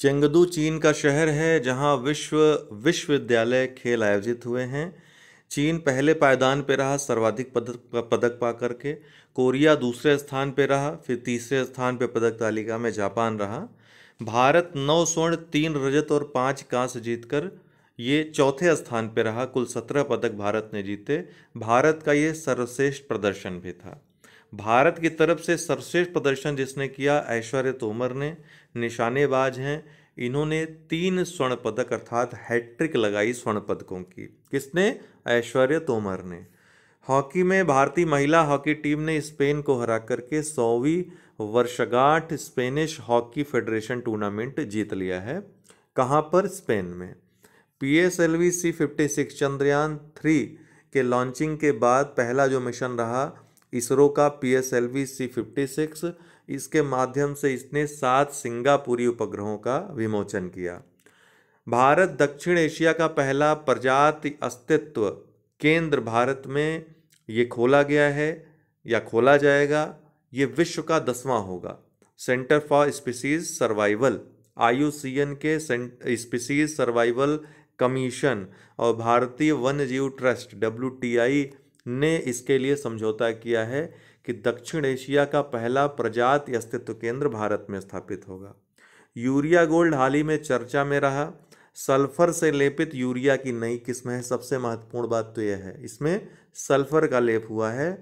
Chengdu चीन का शहर है जहां विश्व विश्वविद्यालय खेल आयोजित हुए हैं चीन पहले पायदान पर रहा सर्वाधिक पदक पदक पा करके कोरिया दूसरे स्थान पर रहा फिर तीसरे स्थान पर पदक तालिका में जापान रहा भारत नौ स्वर्ण तीन रजत और पाँच कांस्य जीतकर ये चौथे स्थान पर रहा कुल सत्रह पदक भारत ने जीते भारत का ये सर्वश्रेष्ठ प्रदर्शन भी था भारत की तरफ से सर्वश्रेष्ठ प्रदर्शन जिसने किया ऐश्वर्य तोमर ने निशानेबाज हैं इन्होंने तीन स्वर्ण पदक अर्थात हैट्रिक लगाई स्वर्ण पदकों की किसने ऐश्वर्य तोमर ने हॉकी में भारतीय महिला हॉकी टीम ने स्पेन को हरा करके सौवीं वर्षगांठ स्पेनिश हॉकी फेडरेशन टूर्नामेंट जीत लिया है कहाँ पर स्पेन में P S L V C fifty six Chandrayaan three के लॉन्चिंग के बाद पहला जो मिशन रहा इसरो का P S L V C fifty six इसके माध्यम से इसने सात सिंगापुरी उपग्रहों का विमोचन किया भारत दक्षिण एशिया का पहला प्रजाति अस्तित्व केंद्र भारत में ये खोला गया है या खोला जाएगा ये विश्व का दसवां होगा सेंटर फॉर स्पीसीज सर्वाइवल एन के स्पीसीज सर्वाइवल कमीशन और भारतीय वन्य जीव ट्रस्ट डब्ल्यू ने इसके लिए समझौता किया है कि दक्षिण एशिया का पहला प्रजात अस्तित्व केंद्र भारत में स्थापित होगा यूरिया गोल्ड हाल ही में चर्चा में रहा सल्फर से लेपित यूरिया की नई किस्म है सबसे महत्वपूर्ण बात तो यह है इसमें सल्फर का लेप हुआ है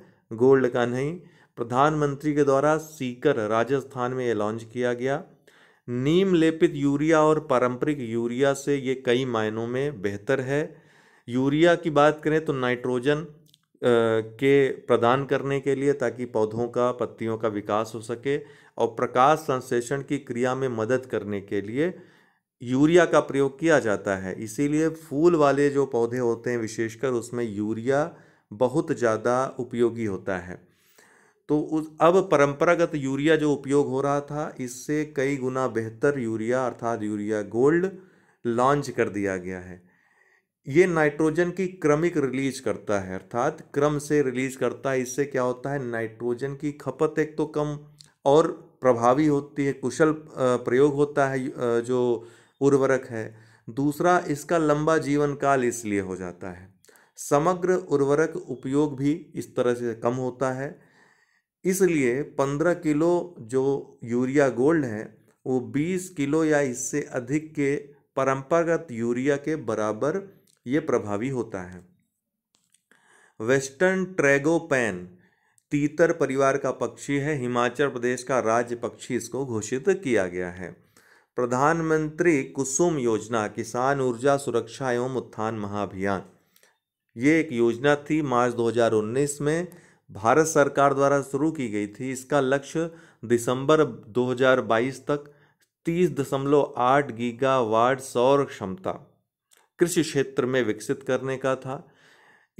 गोल्ड का नहीं प्रधानमंत्री के द्वारा सीकर राजस्थान में यह लॉन्च किया गया नीम लेपित यूरिया और पारंपरिक यूरिया से ये कई मायनों में बेहतर है यूरिया की बात करें तो नाइट्रोजन के प्रदान करने के लिए ताकि पौधों का पत्तियों का विकास हो सके और प्रकाश संश्लेषण की क्रिया में मदद करने के लिए यूरिया का प्रयोग किया जाता है इसीलिए फूल वाले जो पौधे होते हैं विशेषकर उसमें यूरिया बहुत ज़्यादा उपयोगी होता है तो उस अब परंपरागत यूरिया जो उपयोग हो रहा था इससे कई गुना बेहतर यूरिया अर्थात यूरिया गोल्ड लॉन्च कर दिया गया है ये नाइट्रोजन की क्रमिक रिलीज करता है अर्थात क्रम से रिलीज करता है इससे क्या होता है नाइट्रोजन की खपत एक तो कम और प्रभावी होती है कुशल प्रयोग होता है जो उर्वरक है दूसरा इसका लंबा जीवन काल इसलिए हो जाता है समग्र उर्वरक उपयोग भी इस तरह से कम होता है इसलिए पंद्रह किलो जो यूरिया गोल्ड है वो बीस किलो या इससे अधिक के परंपरागत यूरिया के बराबर ये प्रभावी होता है वेस्टर्न ट्रैगोपैन तीतर परिवार का पक्षी है हिमाचल प्रदेश का राज्य पक्षी इसको घोषित किया गया है प्रधानमंत्री कुसुम योजना किसान ऊर्जा सुरक्षा एवं उत्थान महाभियान ये एक योजना थी मार्च 2019 में भारत सरकार द्वारा शुरू की गई थी इसका लक्ष्य दिसंबर 2022 तक तीस दशमलव गीगा वार्ड सौर क्षमता कृषि क्षेत्र में विकसित करने का था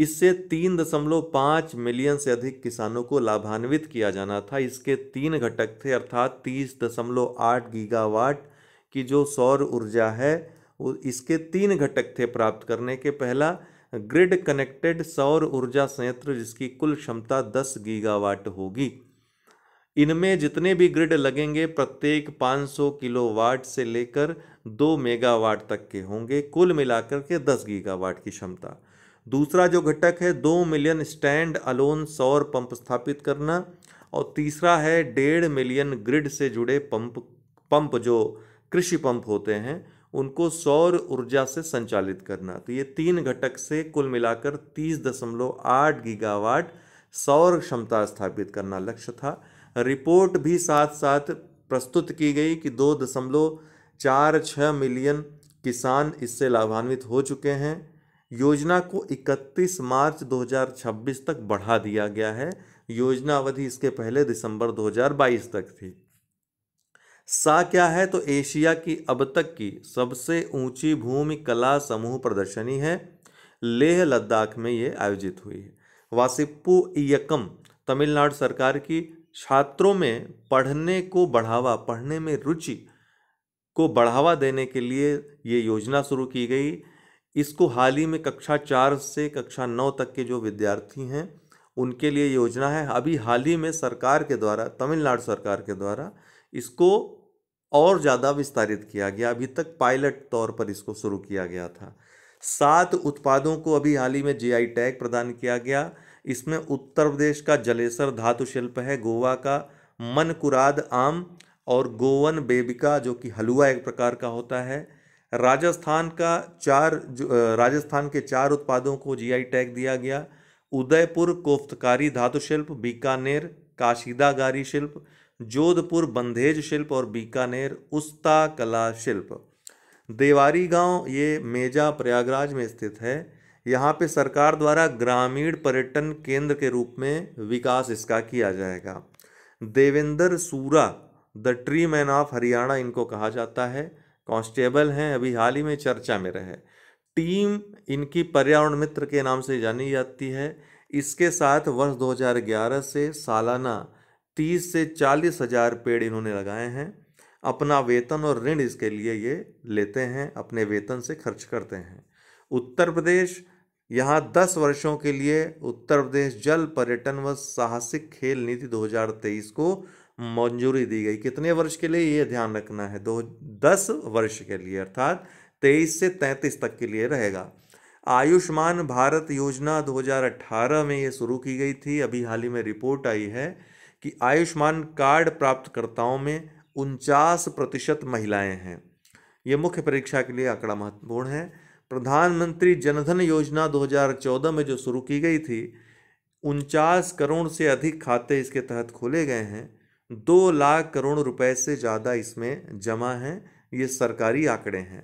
इससे तीन दशमलव पाँच मिलियन से अधिक किसानों को लाभान्वित किया जाना था इसके तीन घटक थे अर्थात तीस दशमलव आठ गीगावाट की जो सौर ऊर्जा है इसके तीन घटक थे प्राप्त करने के पहला ग्रिड कनेक्टेड सौर ऊर्जा संयंत्र जिसकी कुल क्षमता 10 गीगावाट होगी इनमें जितने भी ग्रिड लगेंगे प्रत्येक 500 किलोवाट से लेकर 2 मेगावाट तक के होंगे कुल मिलाकर के 10 गीगावाट की क्षमता दूसरा जो घटक है दो मिलियन स्टैंड अलोन सौर पंप स्थापित करना और तीसरा है डेढ़ मिलियन ग्रिड से जुड़े पंप पंप जो कृषि पंप होते हैं उनको सौर ऊर्जा से संचालित करना तो ये तीन घटक से कुल मिलाकर तीस दशमलव आठ गीगावाट सौर क्षमता स्थापित करना लक्ष्य था रिपोर्ट भी साथ साथ प्रस्तुत की गई कि दो दशमलव चार छः मिलियन किसान इससे लाभान्वित हो चुके हैं योजना को 31 मार्च 2026 तक बढ़ा दिया गया है योजना अवधि इसके पहले दिसंबर 2022 तक थी सा क्या है तो एशिया की अब तक की सबसे ऊंची भूमि कला समूह प्रदर्शनी है लेह लद्दाख में ये आयोजित हुई है वासिप्पू यकम तमिलनाडु सरकार की छात्रों में पढ़ने को बढ़ावा पढ़ने में रुचि को बढ़ावा देने के लिए ये योजना शुरू की गई इसको हाल ही में कक्षा चार से कक्षा नौ तक के जो विद्यार्थी हैं उनके लिए योजना है अभी हाल ही में सरकार के द्वारा तमिलनाडु सरकार के द्वारा इसको और ज़्यादा विस्तारित किया गया अभी तक पायलट तौर पर इसको शुरू किया गया था सात उत्पादों को अभी हाल ही में जीआई टैग प्रदान किया गया इसमें उत्तर प्रदेश का जलेसर धातु शिल्प है गोवा का मनकुराद आम और गोवन बेबिका जो कि हलवा एक प्रकार का होता है राजस्थान का चार राजस्थान के चार उत्पादों को जीआई टैग दिया गया उदयपुर कोफ्तकारी धातु शिल्प बीकानेर काशीदागारी शिल्प जोधपुर बंधेज शिल्प और बीकानेर उस्ता कला शिल्प देवारी गांव ये मेजा प्रयागराज में स्थित है यहाँ पे सरकार द्वारा ग्रामीण पर्यटन केंद्र के रूप में विकास इसका किया जाएगा Devendra Sura the tree man of Haryana इनको कहा जाता है कांस्टेबल हैं अभी हाल ही में चर्चा में रहे टीम इनकी पर्यावरण मित्र के नाम से जानी जाती है इसके साथ वर्ष 2011 से सालाना 30 से चालीस हजार पेड़ इन्होंने लगाए हैं अपना वेतन और ऋण इसके लिए ये लेते हैं अपने वेतन से खर्च करते हैं उत्तर प्रदेश यहाँ 10 वर्षों के लिए उत्तर प्रदेश जल पर्यटन व साहसिक खेल नीति 2023 को मंजूरी दी गई कितने वर्ष के लिए ये ध्यान रखना है दो दस वर्ष के लिए अर्थात तेईस से तैंतीस तक के लिए रहेगा आयुष्मान भारत योजना 2018 में ये शुरू की गई थी अभी हाल ही में रिपोर्ट आई है कि आयुष्मान कार्ड प्राप्तकर्ताओं में उनचास प्रतिशत महिलाएँ हैं ये मुख्य परीक्षा के लिए आंकड़ा महत्वपूर्ण है प्रधानमंत्री जनधन योजना 2014 में जो शुरू की गई थी उनचास करोड़ से अधिक खाते इसके तहत खोले गए हैं दो लाख करोड़ रुपए से ज़्यादा इसमें जमा हैं ये सरकारी आंकड़े हैं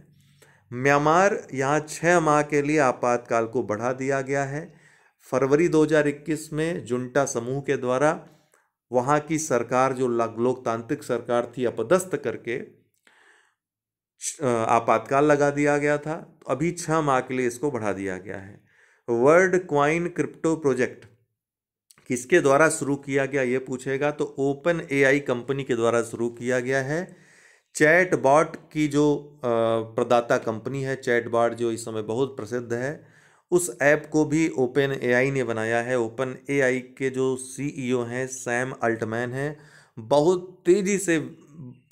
म्यांमार यहाँ छः माह के लिए आपातकाल को बढ़ा दिया गया है फरवरी 2021 में जुंटा समूह के द्वारा वहाँ की सरकार जो लोकतांत्रिक सरकार थी अपदस्थ करके आपातकाल लगा दिया गया था तो अभी छः माह के लिए इसको बढ़ा दिया गया है वर्ल्ड क्वाइन क्रिप्टो प्रोजेक्ट किसके द्वारा शुरू किया गया ये पूछेगा तो ओपन एआई कंपनी के द्वारा शुरू किया गया है चैट बॉट की जो प्रदाता कंपनी है चैट बॉट जो इस समय बहुत प्रसिद्ध है उस ऐप को भी ओपन एआई ने बनाया है ओपन एआई के जो सीईओ हैं सैम अल्टमैन हैं बहुत तेज़ी से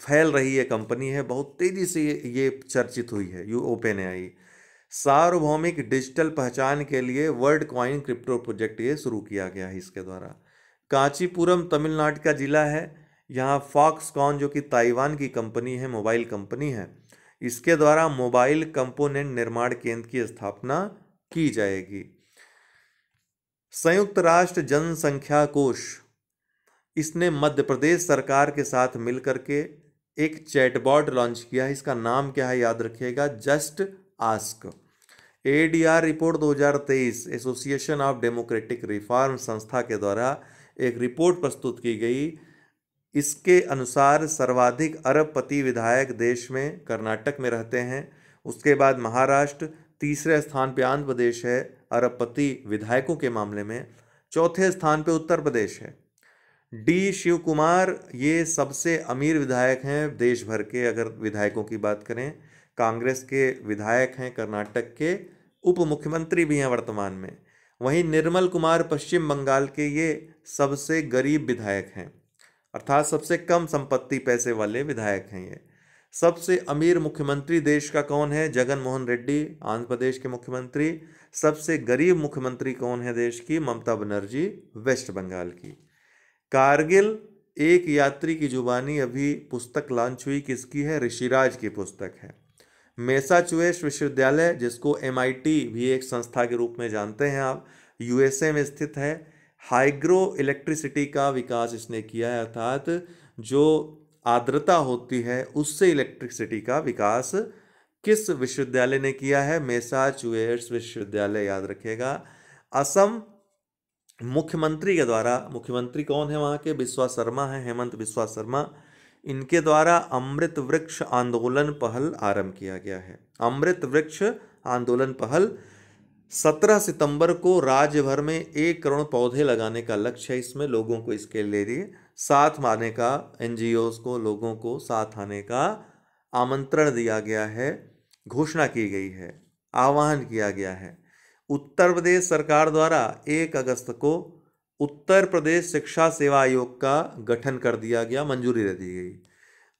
फैल रही ये कंपनी है बहुत तेज़ी से ये चर्चित हुई है यू ओपन आई सार्वभौमिक डिजिटल पहचान के लिए वर्ल्ड क्वाइन क्रिप्टो प्रोजेक्ट ये शुरू किया गया है इसके द्वारा कांचीपुरम तमिलनाडु का ज़िला है यहाँ फॉक्सकॉन जो कि ताइवान की कंपनी है मोबाइल कंपनी है इसके द्वारा मोबाइल कंपोनेंट निर्माण केंद्र की स्थापना की जाएगी संयुक्त राष्ट्र जनसंख्या कोष इसने मध्य प्रदेश सरकार के साथ मिलकर के एक चैटबॉट लॉन्च किया है इसका नाम क्या है याद रखिएगा just ask A D R report 2023 association of democratic reform संस्था के द्वारा एक रिपोर्ट प्रस्तुत की गई इसके अनुसार सर्वाधिक अरबपति विधायक देश में कर्नाटक में रहते हैं उसके बाद महाराष्ट्र तीसरे स्थान पर आंध्र प्रदेश है अरबपति विधायकों के मामले में चौथे स्थान पर उत्तर प्रदेश है डी शिव कुमार ये सबसे अमीर विधायक हैं देश भर के अगर विधायकों की बात करें कांग्रेस के विधायक हैं कर्नाटक के उप मुख्यमंत्री भी हैं वर्तमान में वहीं निर्मल कुमार पश्चिम बंगाल के ये सबसे गरीब विधायक हैं अर्थात सबसे कम संपत्ति पैसे वाले विधायक हैं ये सबसे अमीर मुख्यमंत्री देश का कौन है जगन मोहन रेड्डी आंध्र प्रदेश के मुख्यमंत्री सबसे गरीब मुख्यमंत्री कौन है देश की ममता बनर्जी वेस्ट बंगाल की कारगिल एक यात्री की जुबानी अभी पुस्तक लॉन्च हुई किसकी है ऋषिराज की पुस्तक है मेसाचुएस विश्वविद्यालय जिसको एम भी एक संस्था के रूप में जानते हैं आप यूएसए में स्थित है हाइग्रो इलेक्ट्रिसिटी का विकास इसने किया है अर्थात जो आर्द्रता होती है उससे इलेक्ट्रिसिटी का विकास किस विश्वविद्यालय ने किया है मेसाचुएस विश्वविद्यालय याद रखेगा असम मुख्यमंत्री के द्वारा मुख्यमंत्री कौन है वहाँ के बिश्वा शर्मा है हेमंत बिश्वा शर्मा इनके द्वारा अमृत वृक्ष आंदोलन पहल आरंभ किया गया है अमृत वृक्ष आंदोलन पहल 17 सितंबर को राज्य भर में एक करोड़ पौधे लगाने का लक्ष्य है इसमें लोगों को इसके लिए साथ आने का एन को लोगों को साथ आने का आमंत्रण दिया गया है घोषणा की गई है आह्वान किया गया है उत्तर प्रदेश सरकार द्वारा एक अगस्त को उत्तर प्रदेश शिक्षा सेवा आयोग का गठन कर दिया गया मंजूरी दे दी गई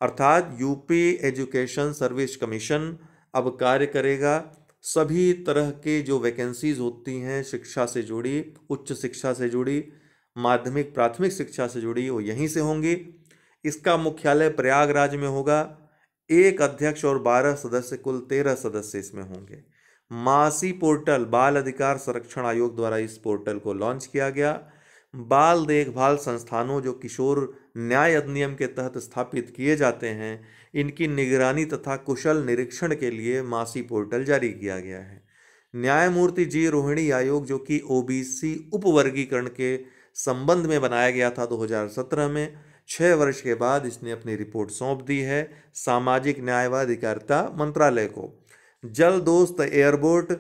अर्थात यूपी एजुकेशन सर्विस कमीशन अब कार्य करेगा सभी तरह के जो वैकेंसीज होती हैं शिक्षा से जुड़ी उच्च शिक्षा से जुड़ी माध्यमिक प्राथमिक शिक्षा से जुड़ी वो यहीं से होंगी इसका मुख्यालय प्रयागराज में होगा एक अध्यक्ष और बारह सदस्य कुल तेरह सदस्य इसमें होंगे मासी पोर्टल बाल अधिकार संरक्षण आयोग द्वारा इस पोर्टल को लॉन्च किया गया बाल देखभाल संस्थानों जो किशोर न्याय अधिनियम के तहत स्थापित किए जाते हैं इनकी निगरानी तथा कुशल निरीक्षण के लिए मासी पोर्टल जारी किया गया है न्यायमूर्ति जी रोहिणी आयोग जो कि ओबीसी उपवर्गीकरण के संबंध में बनाया गया था 2017 में छः वर्ष के बाद इसने अपनी रिपोर्ट सौंप दी है सामाजिक न्याय व अधिकारिता मंत्रालय को जल दोस्त एयरबोट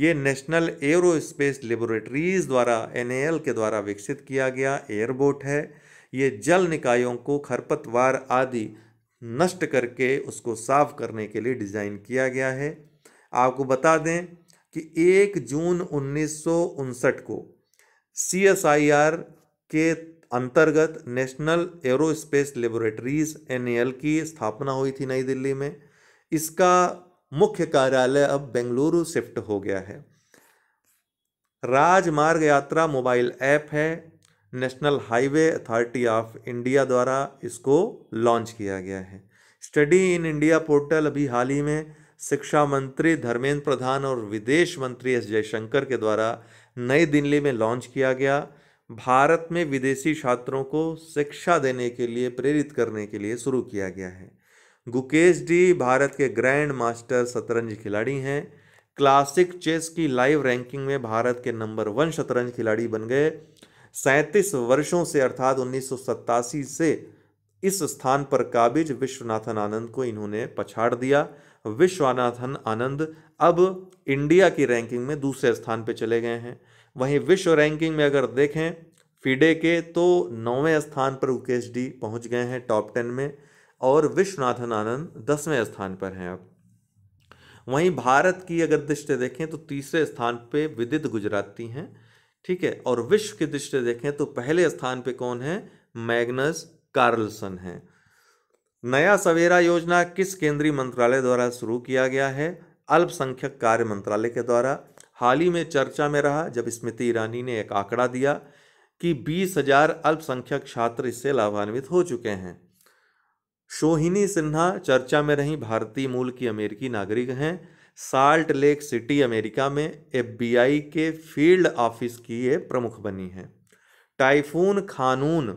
ये नेशनल एरोस्पेस लेबोरेटरीज द्वारा एन के द्वारा विकसित किया गया एयरबोट है ये जल निकायों को खरपतवार आदि नष्ट करके उसको साफ करने के लिए डिज़ाइन किया गया है आपको बता दें कि 1 जून उन्नीस को सी के अंतर्गत नेशनल एयरोस्पेस लेबोरेटरीज एन की स्थापना हुई थी नई दिल्ली में इसका मुख्य कार्यालय अब बेंगलुरु शिफ्ट हो गया है राजमार्ग यात्रा मोबाइल ऐप है national highway authority of India द्वारा इसको लॉन्च किया गया है स्टडी इन इंडिया पोर्टल अभी हाल ही में शिक्षा मंत्री धर्मेंद्र प्रधान और विदेश मंत्री एस जयशंकर के द्वारा नई दिल्ली में लॉन्च किया गया भारत में विदेशी छात्रों को शिक्षा देने के लिए प्रेरित करने के लिए शुरू किया गया है गुकेश डी भारत के ग्रैंड मास्टर शतरंज खिलाड़ी हैं क्लासिक चेस की लाइव रैंकिंग में भारत के नंबर वन शतरंज खिलाड़ी बन गए सैंतीस वर्षों से अर्थात उन्नीस से इस स्थान पर काबिज विश्वनाथन आनंद को इन्होंने पछाड़ दिया विश्वनाथन आनंद अब इंडिया की रैंकिंग में दूसरे स्थान पर चले गए हैं वहीं विश्व रैंकिंग में अगर देखें फीडे के तो नौवें स्थान पर उकेश डी पहुंच गए हैं टॉप टेन में और विश्वनाथन आनंद दसवें स्थान पर हैं अब वहीं भारत की अगर दृष्टि देखें तो तीसरे स्थान पे विदित गुजराती हैं ठीक है और विश्व की दृष्टि देखें तो पहले स्थान पे कौन है मैग्नस कार्लसन है नया सवेरा योजना किस केंद्रीय मंत्रालय द्वारा शुरू किया गया है अल्पसंख्यक कार्य मंत्रालय के द्वारा हाल ही में चर्चा में रहा जब स्मृति ईरानी ने एक आंकड़ा दिया कि बीस हजार अल्पसंख्यक छात्र इससे लाभान्वित हो चुके हैं शोहिनी सिन्हा चर्चा में रहीं भारतीय मूल की अमेरिकी नागरिक हैं साल्ट लेक सिटी अमेरिका में एफबीआई के फील्ड ऑफिस की ये प्रमुख बनी हैं टाइफून खानून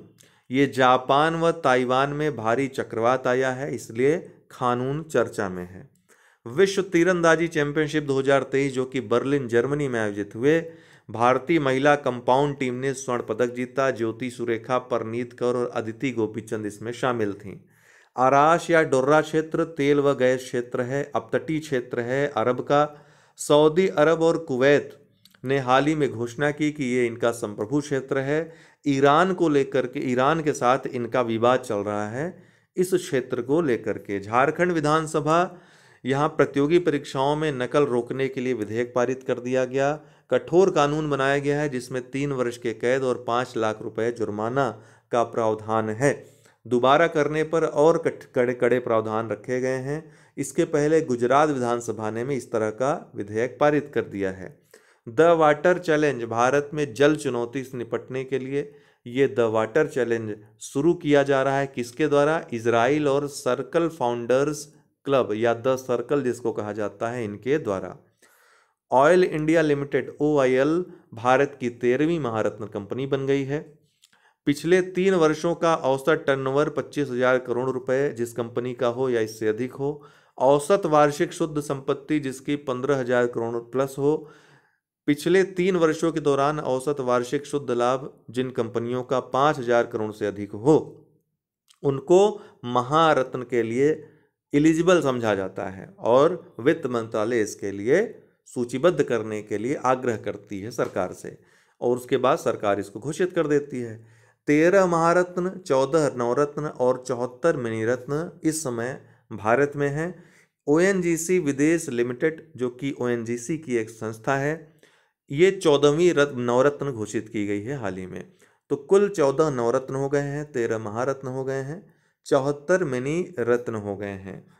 ये जापान व ताइवान में भारी चक्रवात आया है इसलिए खानून चर्चा में है विश्व तीरंदाजी चैंपियनशिप 2023 जो कि बर्लिन जर्मनी में आयोजित हुए भारतीय महिला कंपाउंड टीम ने स्वर्ण पदक जीता ज्योति सुरेखा परनीत कौर और अदिति गोपीचंद इसमें शामिल थीं आराश या डोर्रा क्षेत्र तेल व गैस क्षेत्र है अपतटीय क्षेत्र है अरब का सऊदी अरब और कुवैत ने हाल ही में घोषणा की कि ये इनका संप्रभु क्षेत्र है ईरान को लेकर के ईरान के साथ इनका विवाद चल रहा है इस क्षेत्र को लेकर के झारखंड विधानसभा यहाँ प्रतियोगी परीक्षाओं में नकल रोकने के लिए विधेयक पारित कर दिया गया कठोर कानून बनाया गया है जिसमें तीन वर्ष के कैद और पाँच लाख रुपए जुर्माना का प्रावधान है दोबारा करने पर और कड़े कड़े प्रावधान रखे गए हैं इसके पहले गुजरात विधानसभा ने में इस तरह का विधेयक पारित कर दिया है द वाटर चैलेंज भारत में जल चुनौती से निपटने के लिए ये द वाटर चैलेंज शुरू किया जा रहा है किसके द्वारा इसराइल और सर्कल फाउंडर्स क्लब या द सर्कल जिसको कहा जाता है इनके द्वारा ऑयल इंडिया लिमिटेड ओ भारत की तेरहवीं महारत्न कंपनी बन गई है पिछले तीन वर्षों का औसत टर्नओवर पच्चीस हजार करोड़ रुपए जिस कंपनी का हो या इससे अधिक हो औसत वार्षिक शुद्ध संपत्ति जिसकी पंद्रह हजार करोड़ प्लस हो पिछले तीन वर्षों के दौरान औसत वार्षिक शुद्ध लाभ जिन कंपनियों का पाँच हजार करोड़ से अधिक हो उनको महारत्न के लिए एलिजिबल समझा जाता है और वित्त मंत्रालय इसके लिए सूचीबद्ध करने के लिए आग्रह करती है सरकार से और उसके बाद सरकार इसको घोषित कर देती है तेरह महारत्न चौदह नवरत्न और चौहत्तर मिनीरत्न इस समय भारत में हैं ओ विदेश लिमिटेड जो कि ओ की एक संस्था है ये चौदहवीं रत्न नवरत्न घोषित की गई है हाल ही में तो कुल चौदह नवरत्न हो गए हैं तेरह महारत्न हो गए हैं चौहत्तर मिनी रत्न हो गए हैं